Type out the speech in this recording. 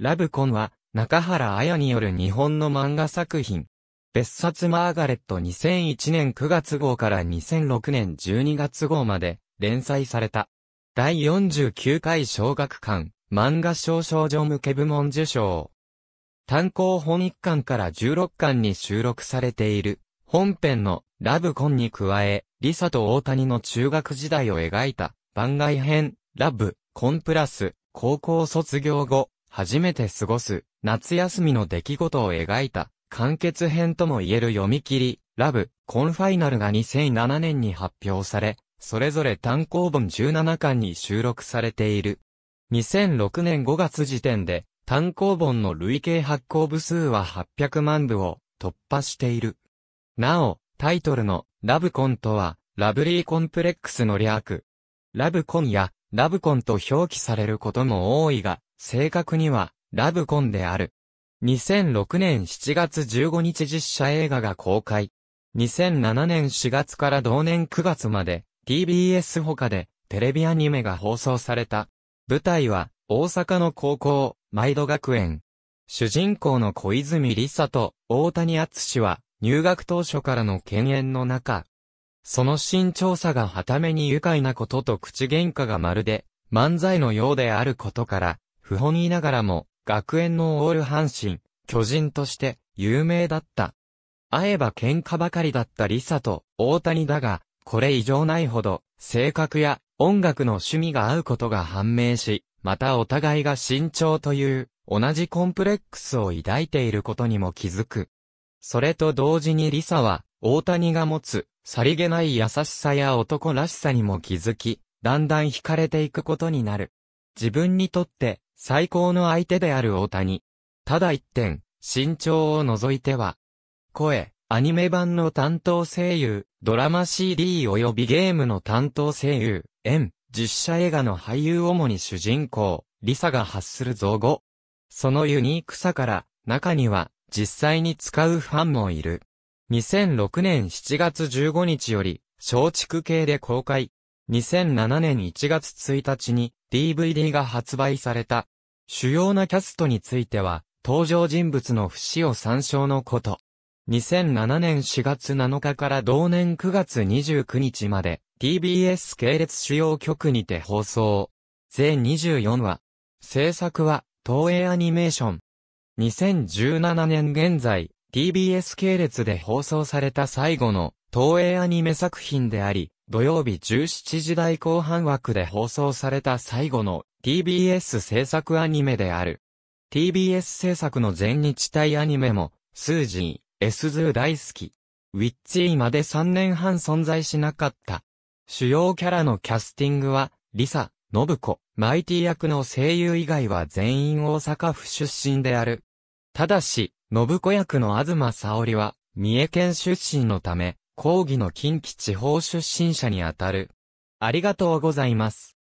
ラブコンは、中原綾による日本の漫画作品。別冊マーガレット2001年9月号から2006年12月号まで連載された。第49回小学館漫画賞少女向け部門受賞。単行本1巻から16巻に収録されている本編のラブコンに加え、リサと大谷の中学時代を描いた番外編ラブコンプラス高校卒業後初めて過ごす、夏休みの出来事を描いた、完結編とも言える読み切り、ラブ、コンファイナルが2007年に発表され、それぞれ単行本17巻に収録されている。2006年5月時点で、単行本の累計発行部数は800万部を突破している。なお、タイトルのラブコンとは、ラブリーコンプレックスの略。ラブコンやラブコンと表記されることも多いが、正確には、ラブコンである。2006年7月15日実写映画が公開。2007年4月から同年9月まで、TBS 他で、テレビアニメが放送された。舞台は、大阪の高校、毎度学園。主人公の小泉理沙と大谷厚氏は、入学当初からの犬猿の中、その慎重さがはために愉快なことと口喧嘩がまるで、漫才のようであることから、不本意ながらも、学園のオール阪神、巨人として有名だった。会えば喧嘩ばかりだったリサと大谷だが、これ以上ないほど、性格や音楽の趣味が合うことが判明し、またお互いが慎重という、同じコンプレックスを抱いていることにも気づく。それと同時にリサは、大谷が持つ、さりげない優しさや男らしさにも気づき、だんだん惹かれていくことになる。自分にとって、最高の相手である大谷。ただ一点、身長を除いては、声、アニメ版の担当声優、ドラマ CD 及びゲームの担当声優、演、実写映画の俳優主に主人公、リサが発する造語。そのユニークさから、中には、実際に使うファンもいる。2006年7月15日より、松竹系で公開。2007年1月1日に、DVD が発売された。主要なキャストについては、登場人物の不死を参照のこと。2007年4月7日から同年9月29日まで、TBS 系列主要局にて放送。全24話。制作は、東映アニメーション。2017年現在、TBS 系列で放送された最後の、東映アニメ作品であり、土曜日17時台後半枠で放送された最後の TBS 制作アニメである。TBS 制作の全日体アニメも、スージー、エスズー大好き。ウィッチーまで3年半存在しなかった。主要キャラのキャスティングは、リサ、ノブコ、マイティ役の声優以外は全員大阪府出身である。ただし、ノブコ役の東沙織は、三重県出身のため、講義の近畿地方出身者にあたる。ありがとうございます。